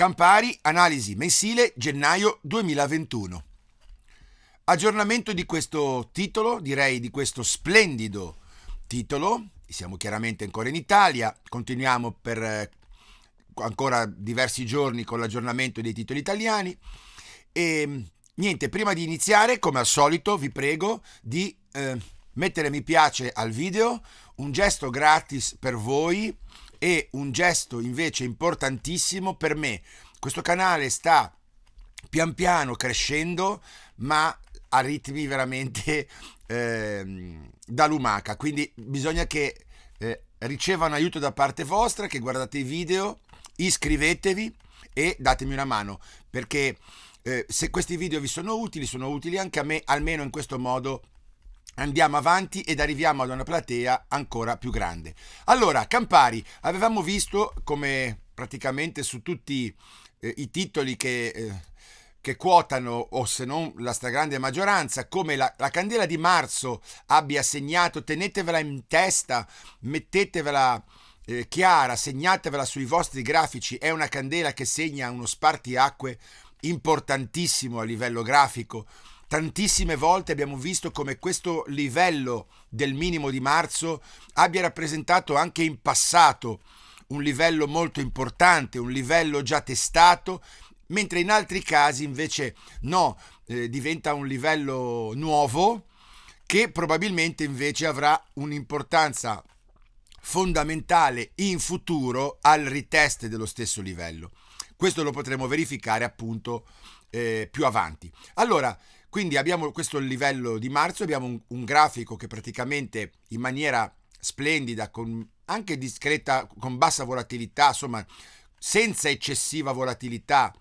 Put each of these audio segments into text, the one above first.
Campari, analisi mensile, gennaio 2021. Aggiornamento di questo titolo, direi di questo splendido titolo. Siamo chiaramente ancora in Italia, continuiamo per eh, ancora diversi giorni con l'aggiornamento dei titoli italiani. E ehm, niente, prima di iniziare, come al solito, vi prego di eh, mettere mi piace al video, un gesto gratis per voi e un gesto invece importantissimo per me. Questo canale sta pian piano crescendo, ma a ritmi veramente eh, da lumaca. Quindi bisogna che eh, ricevano aiuto da parte vostra, che guardate i video, iscrivetevi e datemi una mano perché eh, se questi video vi sono utili, sono utili anche a me, almeno in questo modo andiamo avanti ed arriviamo ad una platea ancora più grande. Allora, Campari, avevamo visto come praticamente su tutti eh, i titoli che... Eh, che quotano, o se non la stragrande maggioranza, come la, la, candela di marzo abbia segnato, tenetevela in testa, mettetevela eh, chiara, segnatevela sui vostri grafici, è una candela che segna uno spartiacque importantissimo a livello grafico Tantissime volte abbiamo visto come questo livello del minimo di marzo abbia rappresentato anche in passato un livello molto importante, un livello già testato, mentre in altri casi invece no, eh, diventa un livello nuovo che probabilmente invece avrà un'importanza fondamentale in futuro al retest dello stesso livello. Questo lo potremo verificare appunto eh, più avanti. Allora, quindi abbiamo questo livello di marzo, abbiamo un, un grafico che praticamente in maniera splendida, con anche discreta, con bassa volatilità, insomma, senza eccessiva volatilità,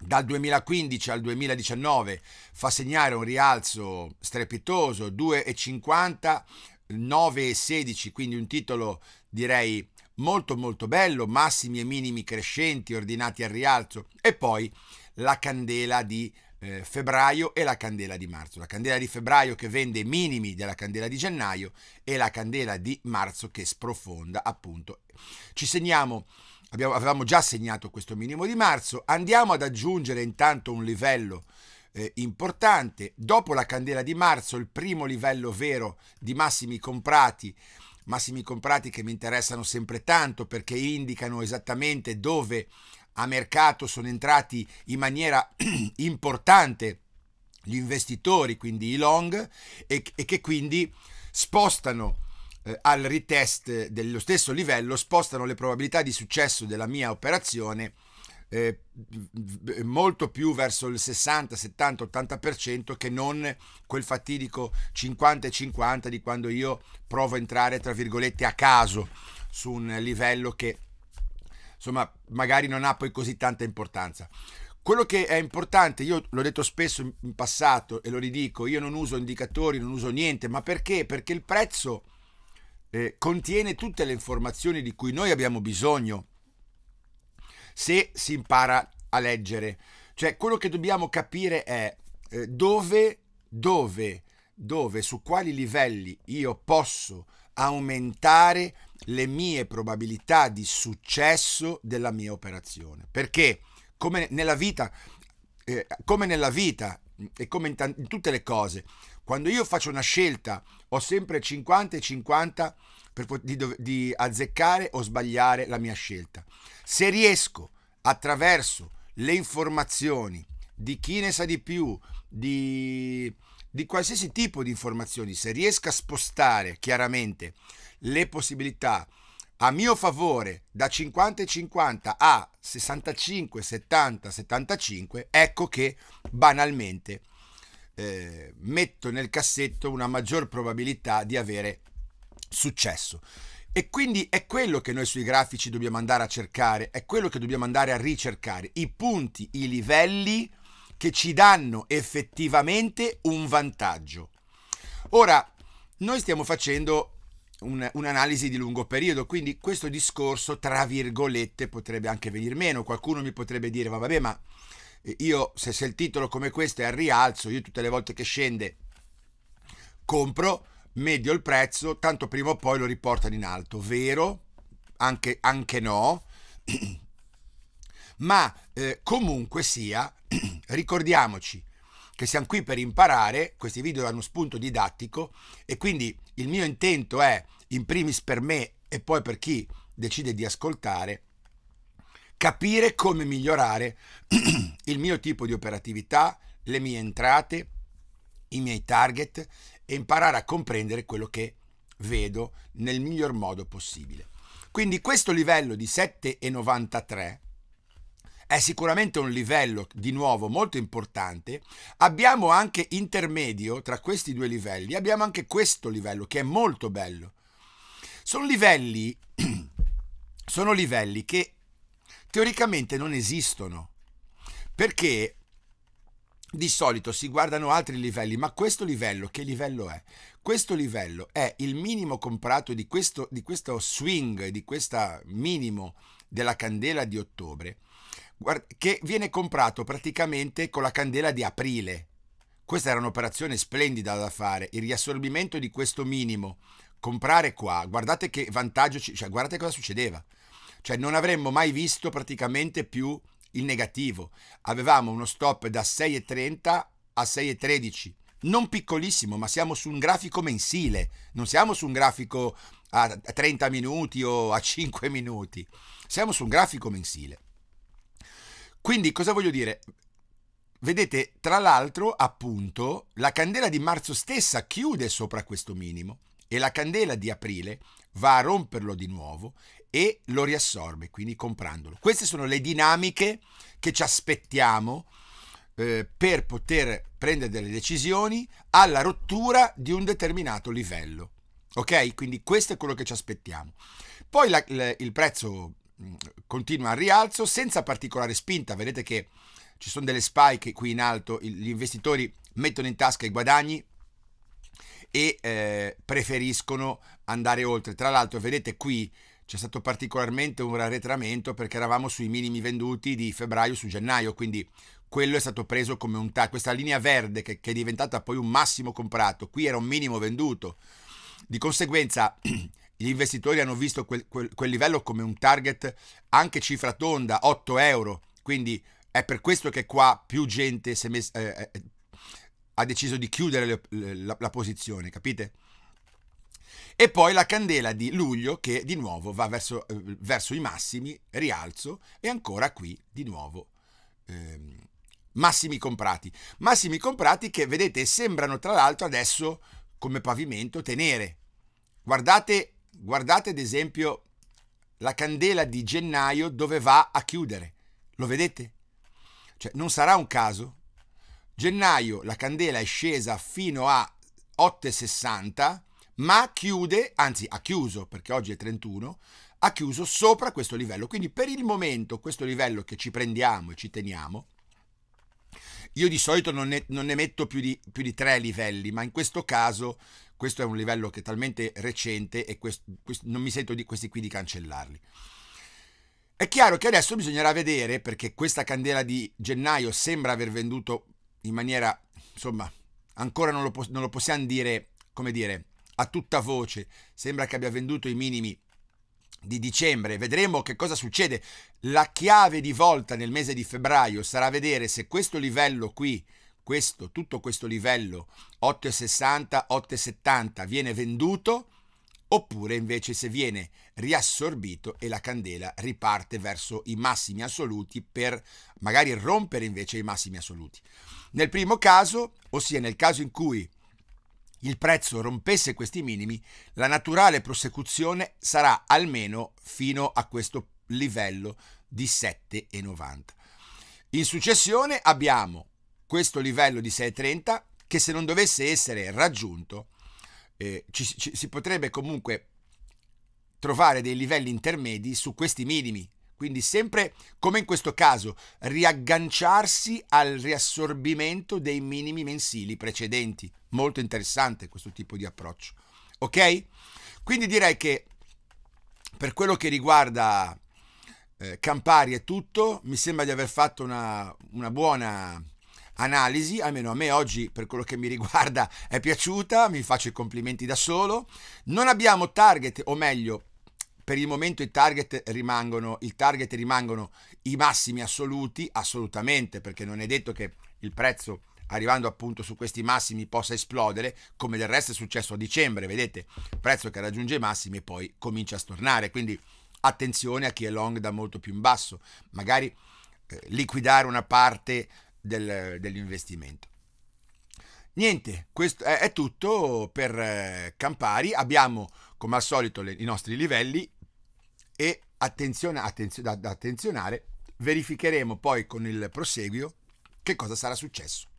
dal 2015 al 2019 fa segnare un rialzo strepitoso, 2,50, 9,16, quindi un titolo direi molto molto bello, massimi e minimi crescenti ordinati al rialzo e poi la candela di eh, febbraio e la candela di marzo. La candela di febbraio che vende i minimi della candela di gennaio e la candela di marzo che sprofonda appunto. Ci segniamo, abbiamo, avevamo già segnato questo minimo di marzo, andiamo ad aggiungere intanto un livello eh, importante. Dopo la candela di marzo, il primo livello vero di massimi comprati, massimi comprati che mi interessano sempre tanto perché indicano esattamente dove a mercato sono entrati in maniera importante gli investitori, quindi i long, e, e che quindi spostano eh, al retest dello stesso livello, spostano le probabilità di successo della mia operazione eh, molto più verso il 60, 70, 80% che non quel fatidico 50 e 50 di quando io provo a entrare, tra virgolette, a caso su un livello che insomma, magari non ha poi così tanta importanza. Quello che è importante, io l'ho detto spesso in passato e lo ridico, io non uso indicatori, non uso niente, ma perché? Perché il prezzo eh, contiene tutte le informazioni di cui noi abbiamo bisogno se si impara a leggere. Cioè, quello che dobbiamo capire è eh, dove, dove, dove, su quali livelli io posso aumentare le mie probabilità di successo della mia operazione. Perché come nella vita, eh, come nella vita mm, e come in, t- in, tutte le cose, quando io faccio una scelta ho sempre 50 e 50 pot- di, dov- di azzeccare o sbagliare la mia scelta. Se riesco attraverso le informazioni di chi ne sa di più, di, di qualsiasi tipo di informazioni, se riesco a spostare chiaramente le possibilità a mio favore da 50 e 50 a 65, 70, 75, ecco che banalmente eh, metto nel cassetto una maggior probabilità di avere successo. E quindi è quello che noi sui grafici dobbiamo andare a cercare, è quello che dobbiamo andare a ricercare, i punti, i livelli che ci danno effettivamente un vantaggio. Ora, noi stiamo facendo un, un'analisi di lungo periodo, quindi questo discorso, tra virgolette, potrebbe anche venir meno. Qualcuno mi potrebbe dire, vabbè, ma eh, io se, se il titolo come questo è al rialzo, io tutte le volte che scende compro, medio il prezzo, tanto prima o poi lo riportano in alto, vero? Anche, anche no. ma eh, comunque sia, ricordiamoci che siamo qui per imparare, questi video hanno spunto didattico e quindi il mio intento è, in primis per me e poi per chi decide di ascoltare, capire come migliorare il mio tipo di operatività, le mie entrate, i miei target e imparare a comprendere quello che vedo nel miglior modo possibile. Quindi questo livello di 7,93 è sicuramente un livello di nuovo molto importante. Abbiamo anche intermedio tra questi due livelli, abbiamo anche questo livello che è molto bello. Sono livelli, sono livelli che teoricamente non esistono perché di solito si guardano altri livelli, ma questo livello che livello è? Questo livello è il minimo comprato di questo, di questo swing, di questo minimo della candela di ottobre che viene comprato praticamente con la candela di aprile. Questa era un'operazione splendida da fare, il riassorbimento di questo minimo, comprare qua, guardate che vantaggio, cioè guardate cosa succedeva. Cioè non avremmo mai visto praticamente più il negativo. Avevamo uno stop da 6,30 a 6,13. Non piccolissimo, ma siamo su un grafico mensile, non siamo su un grafico a 30 minuti o a 5 minuti. Siamo su un grafico mensile. Quindi cosa voglio dire? Vedete, tra l'altro, appunto, la candela di marzo stessa chiude sopra questo minimo e la candela di aprile va a romperlo di nuovo e lo riassorbe, quindi comprandolo. Queste sono le dinamiche che ci aspettiamo eh, per poter prendere delle decisioni alla rottura di un determinato livello. Ok? Quindi questo è quello che ci aspettiamo. Poi la, la, il prezzo Mm, continua al rialzo senza particolare spinta, vedete che ci sono delle spike qui in alto, gli investitori mettono in tasca i guadagni e eh, preferiscono andare oltre. Tra l'altro vedete qui c'è stato particolarmente un arretramento perché eravamo sui minimi venduti di febbraio su gennaio, quindi quello è stato preso come un taglio. Questa linea verde che, che è diventata poi un massimo comprato, qui era un minimo venduto. Di conseguenza gli investitori hanno visto quel, quel, quel livello come un target anche cifra tonda, 8 euro, quindi è per questo che qua più gente mes- eh, eh, ha deciso di chiudere le, le, la, la posizione, capite? E poi la candela di luglio che di nuovo va verso, eh, verso i massimi, rialzo e ancora qui di nuovo ehm, massimi comprati. Massimi comprati che vedete sembrano tra l'altro adesso come pavimento tenere. Guardate guardate ad esempio la candela di gennaio dove va a chiudere. Lo vedete? Cioè, non sarà un caso. Gennaio la candela è scesa fino a 8,60, ma chiude, anzi ha chiuso, perché oggi è 31, ha chiuso sopra questo livello. Quindi per il momento questo livello che ci prendiamo e ci teniamo, io di solito non ne, non ne metto più di, più di tre livelli, ma in questo caso questo è un livello che è talmente recente e quest, quest, non mi sento di questi qui di cancellarli. È chiaro che adesso bisognerà vedere, perché questa candela di gennaio sembra aver venduto in maniera, insomma, ancora non lo, non lo possiamo dire, come dire, a tutta voce, sembra che abbia venduto i minimi di dicembre, vedremo che cosa succede. La chiave di volta nel mese di febbraio sarà vedere se questo livello qui questo, tutto questo livello 8,60, 8,70 viene venduto oppure invece se viene riassorbito e la candela riparte verso i massimi assoluti per magari rompere invece i massimi assoluti. Nel primo caso, ossia nel caso in cui il prezzo rompesse questi minimi, la naturale prosecuzione sarà almeno fino a questo livello di 7,90. In successione abbiamo questo livello di 6,30 che se non dovesse essere raggiunto eh, ci, ci, si potrebbe comunque trovare dei livelli intermedi su questi minimi. Quindi sempre, come in questo caso, riagganciarsi al riassorbimento dei minimi mensili precedenti. Molto interessante questo tipo di approccio. Ok? Quindi direi che per quello che riguarda eh, Campari è tutto. Mi sembra di aver fatto una, una buona analisi, almeno a me oggi per quello che mi riguarda è piaciuta, mi faccio i complimenti da solo. Non abbiamo target, o meglio, per il momento i target rimangono, il target rimangono i massimi assoluti, assolutamente, perché non è detto che il prezzo arrivando appunto su questi massimi possa esplodere, come del resto è successo a dicembre, vedete, prezzo che raggiunge i massimi e poi comincia a stornare, quindi attenzione a chi è long da molto più in basso, magari eh, liquidare una parte del, dell'investimento. Niente, questo è, tutto per eh, Campari. Abbiamo come al solito le, i nostri livelli e attenzione, attenzio, da, da attenzionare, verificheremo poi con il proseguio che cosa sarà successo.